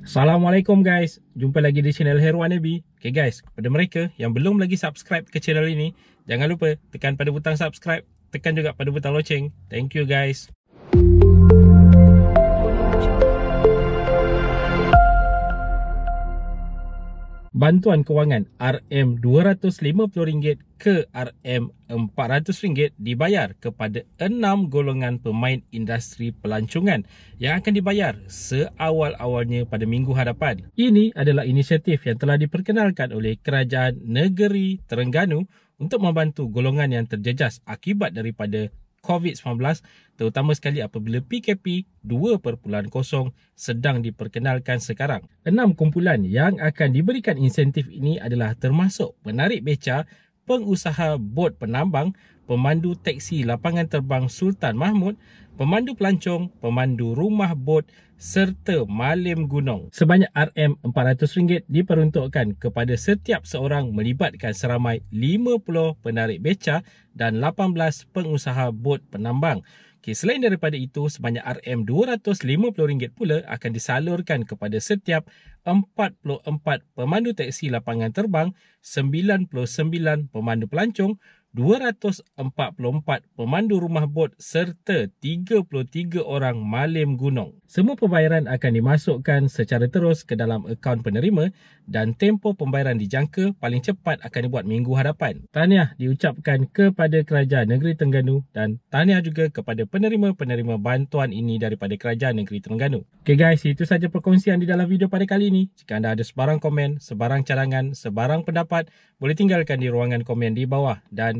Assalamualaikum guys Jumpa lagi di channel Heru Nabi Okay guys, kepada mereka yang belum lagi subscribe ke channel ini Jangan lupa tekan pada butang subscribe Tekan juga pada butang loceng Thank you guys Música bantuan kewangan RM250 ke RM400 dibayar kepada enam golongan pemain industri pelancongan yang akan dibayar seawal-awalnya pada minggu hadapan. Ini adalah inisiatif yang telah diperkenalkan oleh Kerajaan Negeri Terengganu untuk membantu golongan yang terjejas akibat daripada COVID-19 terutama sekali apabila PKP 2.0 sedang diperkenalkan sekarang. Enam kumpulan yang akan diberikan insentif ini adalah termasuk penarik beca, pengusaha bot penambang, pemandu teksi lapangan terbang Sultan Mahmud, pemandu pelancong, pemandu rumah bot serta malim gunung. Sebanyak RM400 diperuntukkan kepada setiap seorang melibatkan seramai 50 penarik beca dan 18 pengusaha bot penambang. Okay, selain daripada itu, sebanyak RM250 pula akan disalurkan kepada setiap 44 pemandu teksi lapangan terbang, 99 pemandu pelancong, 244 pemandu rumah bot serta 33 orang malim gunung. Semua pembayaran akan dimasukkan secara terus ke dalam akaun penerima dan tempoh pembayaran dijangka paling cepat akan dibuat minggu hadapan. Tahniah diucapkan kepada Kerajaan Negeri Terengganu dan tahniah juga kepada penerima-penerima bantuan ini daripada Kerajaan Negeri Terengganu. Okay guys, itu saja perkongsian di dalam video pada kali ini. Jika anda ada sebarang komen, sebarang cadangan, sebarang pendapat, boleh tinggalkan di ruangan komen di bawah dan